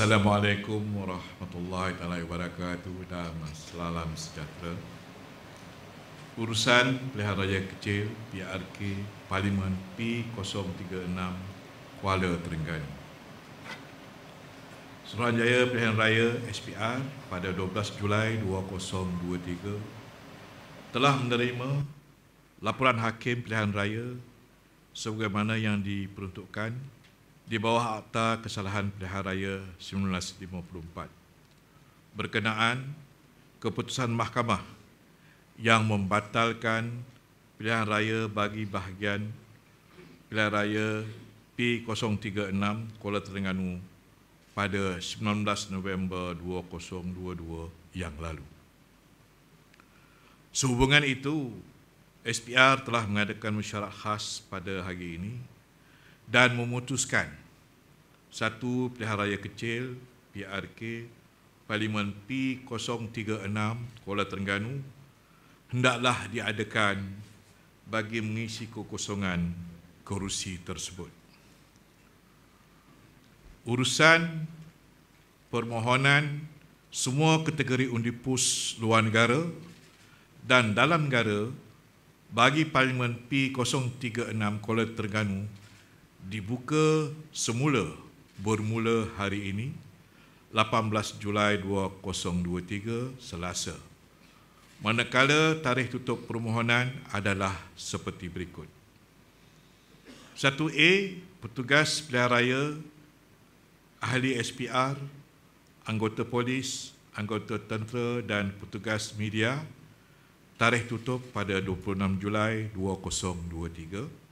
Assalamualaikum warahmatullahi taala wabarakatuh dan salam sejahtera. Urusan Pilihan Raya Kecil PRK Parlimen P036 Kuala Terengganu. Suruhanjaya Pilihan Raya SPR pada 12 Julai 2023 telah menerima laporan Hakim Pilihan Raya sebagaimana yang diperuntukkan di bawah Akta Kesalahan Pilihan Raya 1954 berkenaan keputusan mahkamah yang membatalkan pilihan raya bagi bahagian pilihan raya P036 Kuala Terengganu pada 19 November 2022 yang lalu. Sehubungan itu, SPR telah mengadakan mesyuarat khas pada hari ini dan memutuskan satu pilihan raya kecil PRK Parlimen P036 Kuala Terengganu hendaklah diadakan bagi mengisi kekosongan kerusi tersebut. Urusan permohonan semua kategori undi pus luar negara dan dalam negara bagi Parlimen P036 Kuala Terengganu dibuka semula bermula hari ini 18 Julai 2023 Selasa. Manakala tarikh tutup permohonan adalah seperti berikut. 1A petugas pilihan raya ahli SPR anggota polis anggota tentera dan petugas media tarikh tutup pada 26 Julai 2023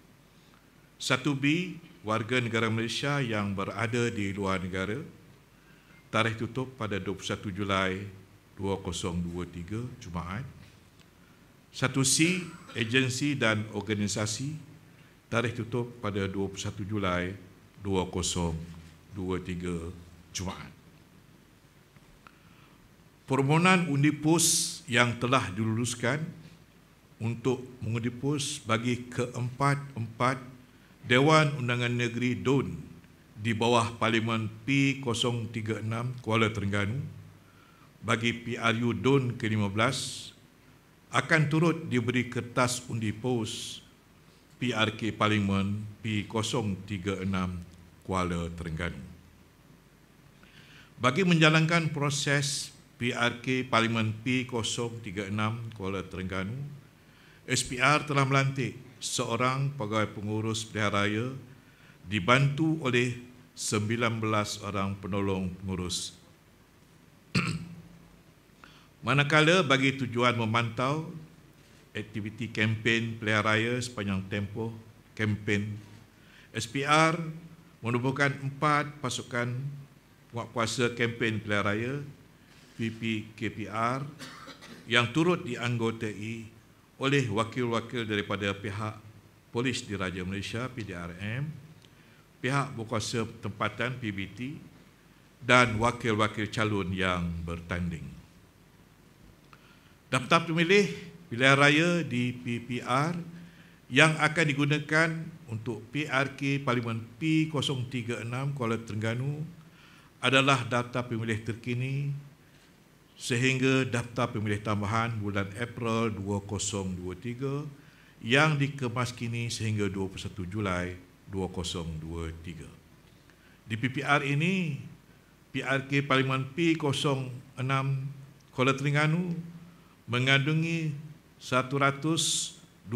satu B, warga negara Malaysia yang berada di luar negara, tarikh tutup pada 21 Julai 2023, Jumaat. Satu C, agensi dan organisasi, tarikh tutup pada 21 Julai 2023, Jumaat. Permohonan undipus yang telah diluluskan untuk mengundipus bagi keempat-empat Dewan Undangan Negeri DUN di bawah Parlimen P036 Kuala Terengganu bagi PRU DUN ke-15 akan turut diberi kertas undi pos PRK Parlimen P036 Kuala Terengganu. Bagi menjalankan proses PRK Parlimen P036 Kuala Terengganu, SPR telah melantik seorang pegawai pengurus pilihan raya dibantu oleh 19 orang penolong pengurus. Manakala bagi tujuan memantau aktiviti kempen pilihan raya sepanjang tempoh kempen, SPR menubuhkan empat pasukan penguatkuasa kempen pilihan raya PPKPR yang turut dianggotai oleh wakil-wakil daripada pihak polis di Raja Malaysia PDRM pihak berkuasa tempatan PBT dan wakil-wakil calon yang bertanding daftar pemilih pilihan raya di PPR yang akan digunakan untuk PRK Parlimen P036 Kuala Terengganu adalah daftar pemilih terkini sehingga daftar pemilih tambahan bulan April 2023 yang dikemas kini sehingga 21 Julai 2023. Di PPR ini, PRK Parlimen P06 Kuala Terengganu mengandungi 123,575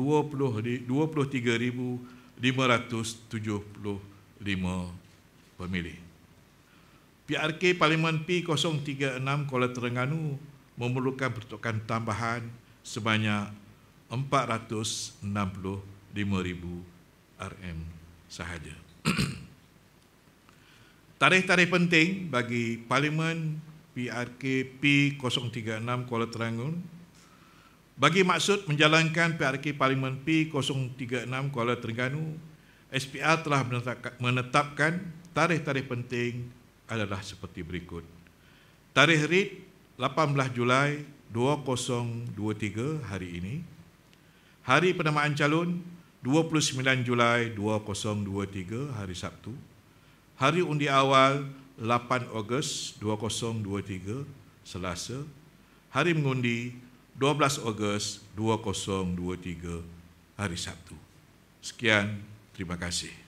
pemilih. PRK Parlimen P036 Kuala Terengganu memerlukan pertukaran tambahan sebanyak 465,000 RM sahaja. Tarikh-tarikh penting bagi Parlimen PRK P036 Kuala Terengganu bagi maksud menjalankan PRK Parlimen P036 Kuala Terengganu, SPR telah menetapkan tarikh-tarikh penting adalah seperti berikut. Tarikh RIT 18 Julai 2023 hari ini. Hari penamaan calon 29 Julai 2023 hari Sabtu. Hari undi awal 8 Ogos 2023 Selasa. Hari mengundi 12 Ogos 2023 hari Sabtu. Sekian, terima kasih.